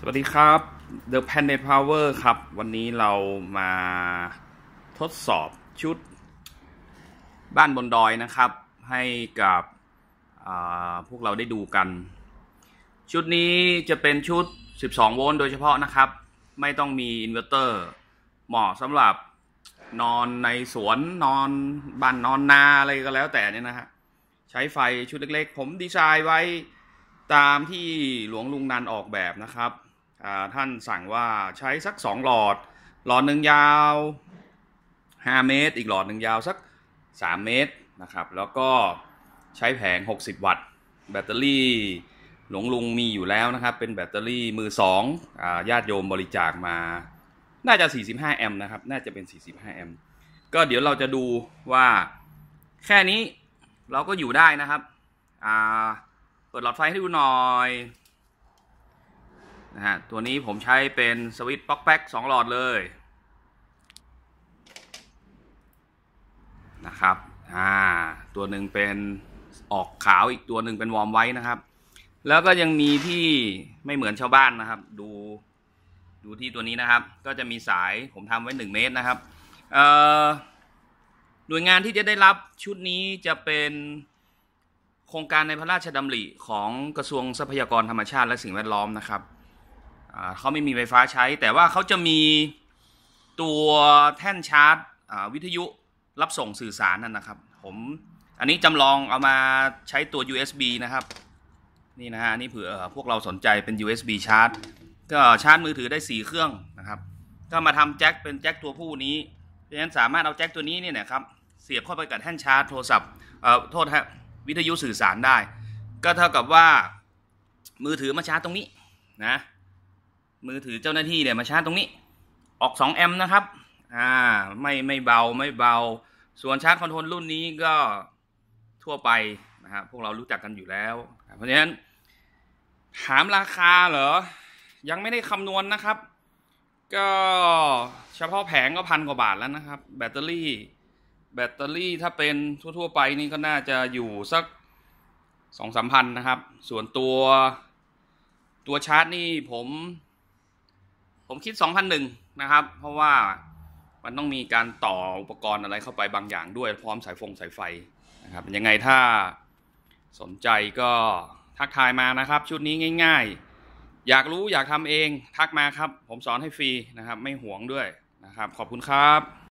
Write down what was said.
สวัสดีครับ The Planet Power ครับ วันนี้เรามาทดสอบชุดบ้านบนดอยนะครับ ให้กับพวกเราได้ดูกัน ชุดนี้จะเป็นชุด 12 โวลต์โดยเฉพาะนะครับ ไม่ต้องมีอินเวอร์เตอร์เหมาะสำหรับนอนในสวนนอนบ้านนอนนาอะไรก็แล้วแต่นี่นะฮะใช้ไฟชุดเล็กๆ ผมดีไซน์ไว้ตามที่หลวงลุงนันออกแบบนะครับท่านสั่งว่าใช้สัก 2 หลอด หลอดหนึ่งยาว 5 เมตร อีกหลอดหนึ่งยาวสัก3 เมตรนะครับแล้วก็ใช้แผง 60 วัตต์แบตเตอรี่หลวงลุงมีอยู่แล้วนะครับ เป็นแบตเตอรี่มือ2องญาติโยมบริจาคมา น่าจะ 45แอมป์นะครับน่าจะเป็น45แอมป์ก็เดี๋ยวเราจะดูว่าแค่นี้เราก็อยู่ได้นะครับเปิดหลอดไฟให้ดูหน่อยนะฮะตัวนี้ผมใช้เป็นสวิตช์ป๊อกแป๊กสองหลอดเลยนะครับอ่าตัวหนึ่งเป็นออกขาวอีกตัวหนึ่งเป็นวอร์มไว้นะครับ แล้วก็ยังมีที่ไม่เหมือนชาวบ้านนะครับดูดูที่ตัวนี้นะครับ ก็จะมีสายผมทำไว้หนึ่งเมตรนะครับเอ่อหน่วยงานที่จะได้รับชุดนี้จะเป็นโครงการในพระราชดำริของกระทรวงทรัพยากรธรรมชาติและสิ่งแวดล้อมนะครับเขาไม่มีไฟฟ้าใช้ แต่ว่าเขาจะมีตัวแท่นชาร์จวิทยุรับส่งสื่อสารนั่นนะครับ ผมอันนี้จำลองเอามาใช้ตัว USB นะครับ นี่นะฮะนี่เผื่อพวกเราสนใจเป็น USB ชาร์จก็ชาร์จมือถือได้4เครื่องนะครับ ก็มาทำแจ็คเป็นแจ็คตัวผู้นี้ดังนั้นสามารถเอาแจ็คตัวนี้นี่นะครับเสียบเข้าไปกับแท่นชาร์จโทรศัพท์เอ่อโทษฮะวิทยุสื่อสารได้ ก็เท่ากับว่า มือถือมาชาร์จตรงนี้นะมือถือเจ้าหน้าที่เดี๋ยวมาชาร์จ ตรงนี้ ออก2แอมป์นะครับ อ่าไม่ไม่เบาไม่เบา ส่วนชาร์จคอนโทรลรุ่นนี้ก็ทั่วไปนะครับพวกเรารู้จักกันอยู่แล้ว เพราะฉะนั้น ถามราคาเหรอ ยังไม่ได้คำนวณนนะครับ ก็เฉพาะแผงก็พันกว่าบาทแล้วนะครับ แบตเตอรี่ แบตเตอรี่ถ้าเป็นทั่ว ๆ ไปนี่ก็น่าจะอยู่สักสองสามพันนะครับ ส่วนตัวตัวชาร์จนี่ผมผมคิด 2001 นะครับ เพราะว่ามันต้องมีการต่ออุปกรณ์อะไรเข้าไปบางอย่างด้วย พร้อมสายฟงสายไฟนะครับยังไงถ้าสนใจก็ทักทายมานะครับ ชุดนี้ง่ายๆ อยากรู้อยากทำเองทักมาครับ ผมสอนให้ฟรีนะครับ ไม่หวงด้วยนะครับ ขอบคุณครับ